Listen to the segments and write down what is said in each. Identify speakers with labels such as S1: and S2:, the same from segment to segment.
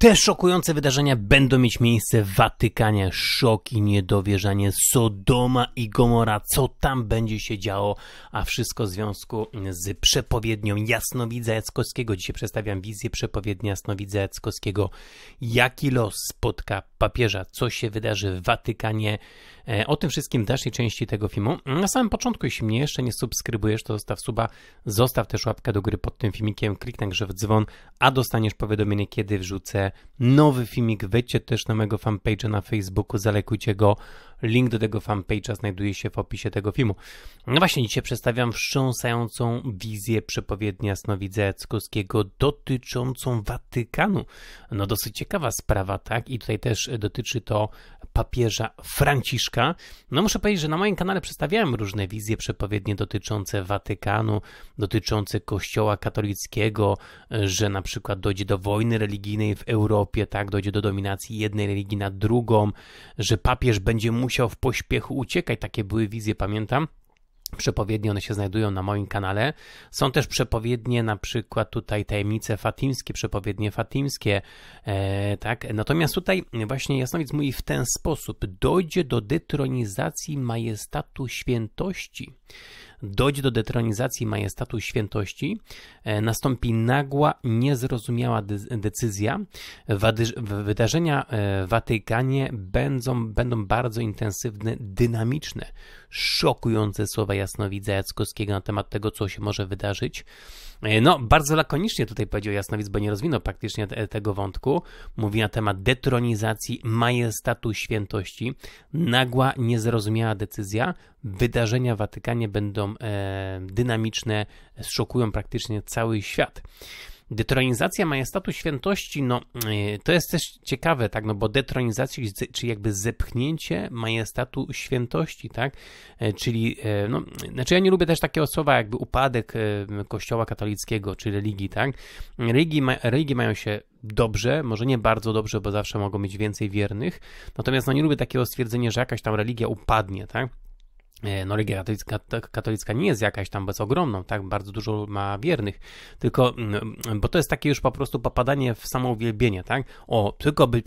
S1: Te szokujące wydarzenia będą mieć miejsce w Watykanie. Szok i niedowierzanie. Sodoma i Gomora. Co tam będzie się działo? A wszystko w związku z przepowiednią Jasnowidza Jackowskiego. Dzisiaj przedstawiam wizję przepowiedni Jasnowidza Jackowskiego. Jaki los spotka papieża, co się wydarzy w Watykanie. E, o tym wszystkim w dalszej części tego filmu. Na samym początku, jeśli mnie jeszcze nie subskrybujesz, to zostaw suba, zostaw też łapkę do góry pod tym filmikiem, kliknij grze w dzwon, a dostaniesz powiadomienie, kiedy wrzucę nowy filmik. Wejdźcie też na mojego fanpage'a na Facebooku, zalekujcie go. Link do tego fanpage'a znajduje się w opisie tego filmu. No właśnie, dzisiaj przedstawiam wstrząsającą wizję przepowiedni jasnowidza Jackowskiego dotyczącą Watykanu. No dosyć ciekawa sprawa, tak? I tutaj też dotyczy to papieża Franciszka. No muszę powiedzieć, że na moim kanale przedstawiałem różne wizje przepowiednie dotyczące Watykanu, dotyczące kościoła katolickiego, że na przykład dojdzie do wojny religijnej w Europie, tak, dojdzie do dominacji jednej religii nad drugą, że papież będzie musiał w pośpiechu uciekać, takie były wizje, pamiętam przepowiednie, one się znajdują na moim kanale. Są też przepowiednie, na przykład tutaj tajemnice fatimskie, przepowiednie fatimskie, e, tak. Natomiast tutaj właśnie Jasnowic mówi w ten sposób, dojdzie do detronizacji majestatu świętości dojdzie do detronizacji majestatu świętości, e, nastąpi nagła, niezrozumiała decyzja. Wydarzenia e, w Watykanie będą, będą bardzo intensywne, dynamiczne. Szokujące słowa jasnowidza Jackowskiego na temat tego, co się może wydarzyć. E, no, bardzo lakonicznie tutaj powiedział Jasnowidz, bo nie rozwinął praktycznie tego wątku. Mówi na temat detronizacji majestatu świętości. Nagła, niezrozumiała decyzja. Wydarzenia w Watykanie będą E, dynamiczne, szokują praktycznie cały świat. Detronizacja majestatu świętości, no e, to jest też ciekawe, tak, no bo detronizacja, czy jakby zepchnięcie majestatu świętości, tak, e, czyli, no, znaczy ja nie lubię też takiego słowa jakby upadek kościoła katolickiego, czy religii, tak, religii, ma, religii mają się dobrze, może nie bardzo dobrze, bo zawsze mogą mieć więcej wiernych, natomiast no nie lubię takiego stwierdzenia, że jakaś tam religia upadnie, tak, E, no katolicka, tak, katolicka nie jest jakaś tam bez ogromną, tak? Bardzo dużo ma wiernych, tylko, mm, bo to jest takie już po prostu popadanie w samo uwielbienie, tak? O, tylko by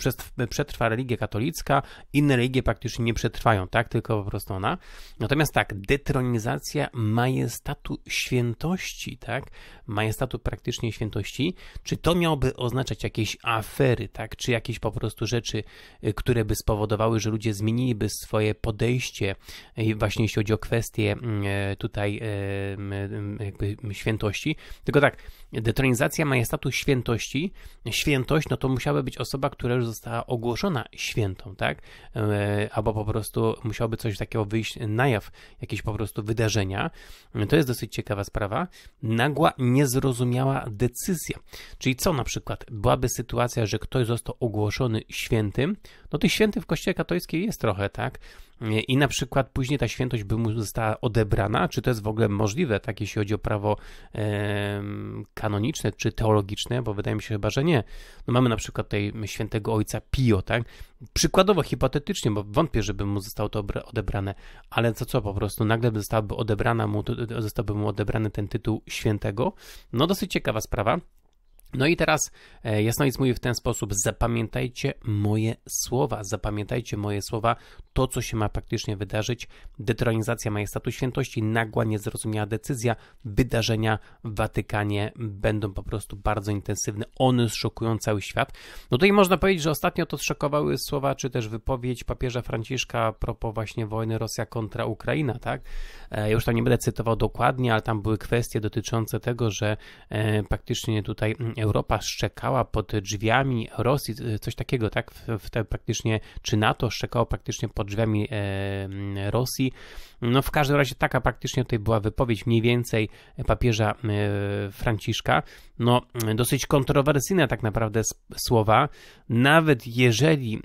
S1: przetrwa religia katolicka, inne religie praktycznie nie przetrwają, tak? Tylko po prostu ona. Natomiast tak, detronizacja majestatu świętości, tak? Majestatu praktycznie świętości, czy to miałoby oznaczać jakieś afery, tak? Czy jakieś po prostu rzeczy, e, które by spowodowały, że ludzie zmieniliby swoje podejście e, właśnie właśnie jeśli chodzi o kwestie mm, e, tutaj e, e, jakby świętości. Tylko tak, detronizacja ma status świętości, świętość, no to musiała być osoba, która już została ogłoszona świętą, tak? E, albo po prostu musiałoby coś takiego wyjść na jaw, jakieś po prostu wydarzenia. To jest dosyć ciekawa sprawa. Nagła, niezrozumiała decyzja. Czyli co na przykład? Byłaby sytuacja, że ktoś został ogłoszony świętym, no tych świętych w kościele katolickim jest trochę, tak? i na przykład później ta świętość by mu została odebrana, czy to jest w ogóle możliwe, tak jeśli chodzi o prawo e, kanoniczne czy teologiczne, bo wydaje mi się chyba, że nie. No mamy na przykład tej świętego ojca Pio, tak? Przykładowo, hipotetycznie, bo wątpię, żeby mu zostało to odebrane, ale co co po prostu, nagle zostałaby odebrana mu, zostałby mu odebrany ten tytuł świętego. No dosyć ciekawa sprawa. No i teraz e, Jasnowic mówi w ten sposób: zapamiętajcie moje słowa, zapamiętajcie moje słowa, to co się ma praktycznie wydarzyć. Detronizacja majestatu świętości, nagła, niezrozumiała decyzja, wydarzenia w Watykanie będą po prostu bardzo intensywne, one zszokują cały świat. No tutaj można powiedzieć, że ostatnio to zszokowały słowa, czy też wypowiedź papieża Franciszka a propos właśnie wojny Rosja kontra Ukraina, tak? E, ja już tam nie będę cytował dokładnie, ale tam były kwestie dotyczące tego, że e, praktycznie tutaj mm, Europa szczekała pod drzwiami Rosji, e, coś takiego, tak? W, w te praktycznie, czy NATO szczekało praktycznie pod drzwiami e, Rosji. No w każdym razie taka praktycznie tutaj była wypowiedź mniej więcej papieża e, Franciszka. No e, dosyć kontrowersyjne tak naprawdę słowa. Nawet jeżeli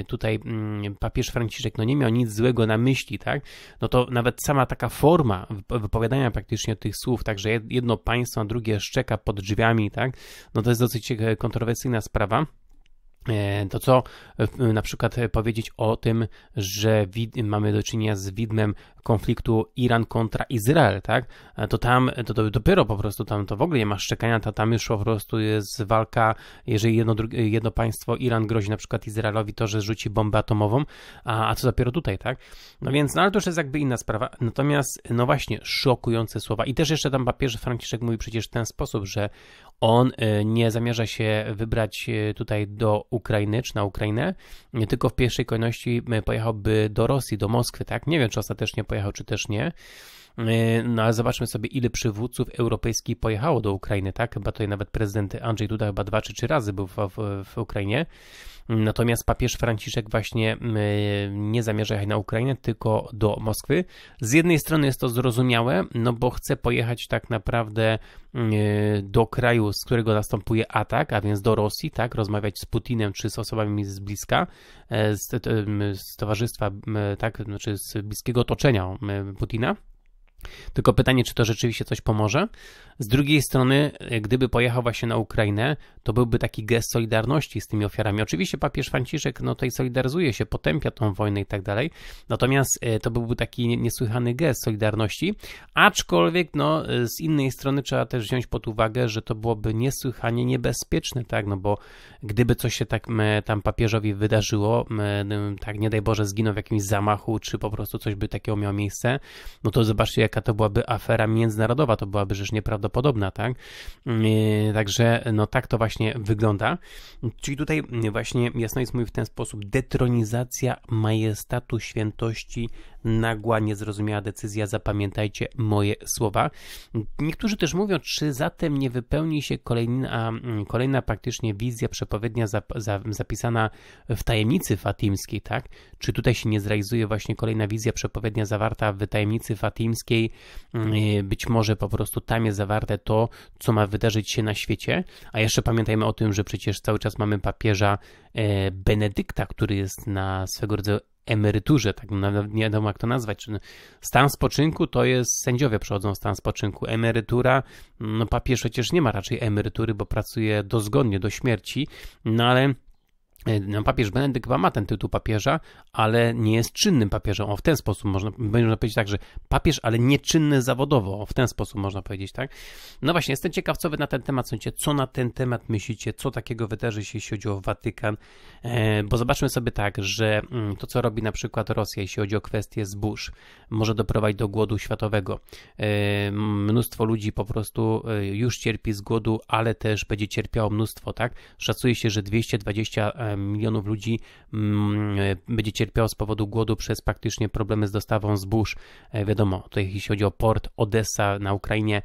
S1: e, tutaj papież Franciszek no nie miał nic złego na myśli, tak? No to nawet sama taka forma wypowiadania praktycznie tych słów, także jedno państwo, a drugie szczeka pod drzwiami, tak? no to jest dosyć kontrowersyjna sprawa. E, to co na przykład e, powiedzieć o tym, że mamy do czynienia z widmem konfliktu Iran kontra Izrael, tak? E, to tam, to, to dopiero po prostu tam to w ogóle nie ma szczekania, to tam już po prostu jest walka, jeżeli jedno, jedno państwo, Iran grozi na przykład Izraelowi to, że rzuci bombę atomową, a, a co dopiero tutaj, tak? No więc, no ale to już jest jakby inna sprawa. Natomiast, no właśnie, szokujące słowa. I też jeszcze tam papież Franciszek mówi przecież w ten sposób, że on e, nie zamierza się wybrać e, tutaj do Ukrainy czy na Ukrainę, tylko w pierwszej kolejności e, pojechałby do Rosji, do Moskwy, tak? Nie wiem, czy ostatecznie pojechał, czy też nie. E, no ale zobaczmy sobie, ile przywódców europejskich pojechało do Ukrainy, tak? Chyba tutaj nawet prezydent Andrzej Duda chyba dwa czy trzy razy był w, w, w Ukrainie. Natomiast papież Franciszek właśnie e, nie zamierza jechać na Ukrainę, tylko do Moskwy. Z jednej strony jest to zrozumiałe, no bo chce pojechać tak naprawdę e, do kraju, z którego następuje atak, a więc do Rosji, tak, rozmawiać z Putinem czy z osobami z bliska, z, z towarzystwa, tak, znaczy z bliskiego otoczenia Putina. Tylko pytanie, czy to rzeczywiście coś pomoże. Z drugiej strony, e, gdyby pojechał właśnie na Ukrainę, to byłby taki gest solidarności z tymi ofiarami. Oczywiście papież Franciszek no, tutaj solidaryzuje się, potępia tą wojnę i tak dalej. Natomiast e, to byłby taki niesłychany gest solidarności. Aczkolwiek, no, e, z innej strony trzeba też wziąć pod uwagę, że to byłoby niesłychanie niebezpieczne, tak? No bo gdyby coś się tak tam papieżowi wydarzyło, tak nie daj Boże zginął w jakimś zamachu, czy po prostu coś by takiego miało miejsce, no to zobaczcie, jak jaka to byłaby afera międzynarodowa, to byłaby rzecz nieprawdopodobna, tak? Yy, także no tak to właśnie wygląda. Czyli tutaj właśnie jasno jest mówi w ten sposób detronizacja majestatu świętości nagła, niezrozumiała decyzja, zapamiętajcie moje słowa. Niektórzy też mówią, czy zatem nie wypełni się kolejna, mm, kolejna praktycznie wizja przepowiednia zap, za, zapisana w tajemnicy fatimskiej, tak? Czy tutaj się nie zrealizuje właśnie kolejna wizja przepowiednia zawarta w tajemnicy fatimskiej? Mm, y, być może po prostu tam jest zawarte to, co ma wydarzyć się na świecie. A jeszcze pamiętajmy o tym, że przecież cały czas mamy papieża e, Benedykta, który jest na swego rodzaju emeryturze, tak nawet nie wiadomo jak to nazwać. Czy stan spoczynku to jest, sędziowie przechodzą stan spoczynku, emerytura, no papież przecież nie ma raczej emerytury, bo pracuje dozgodnie do śmierci, no ale E, no, papież Benedykt chyba ma ten tytuł papieża, ale nie jest czynnym papieżem. O, w ten sposób można, można powiedzieć tak, że papież, ale nieczynny zawodowo. O, w ten sposób można powiedzieć, tak? No właśnie, jestem ciekaw, co wy na ten temat sądzicie, co na ten temat myślicie, co takiego wydarzy się, jeśli chodzi o Watykan, e, bo zobaczmy sobie tak, że mm, to, co robi na przykład Rosja, jeśli chodzi o kwestie zbóż, może doprowadzić do głodu światowego. E, mnóstwo ludzi po prostu e, już cierpi z głodu, ale też będzie cierpiało mnóstwo, tak? Szacuje się, że 220 milionów ludzi mm, będzie cierpiało z powodu głodu przez praktycznie problemy z dostawą zbóż. E, wiadomo, tutaj jeśli chodzi o port Odessa na Ukrainie,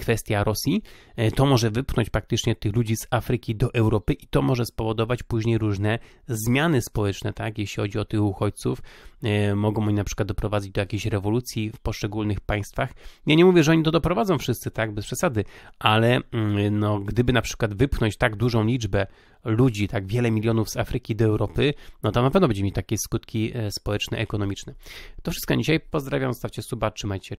S1: kwestia Rosji, e, to może wypchnąć praktycznie tych ludzi z Afryki do Europy i to może spowodować później różne zmiany społeczne, tak, jeśli chodzi o tych uchodźców. E, mogą oni na przykład doprowadzić do jakiejś rewolucji w poszczególnych państwach. Ja nie mówię, że oni to doprowadzą wszyscy, tak, bez przesady, ale mm, no, gdyby na przykład wypchnąć tak dużą liczbę ludzi, tak wiele milionów z Afryki do Europy, no to na pewno będzie mieć takie skutki e, społeczne, ekonomiczne. To wszystko dzisiaj. Pozdrawiam, stawcie suba, trzymajcie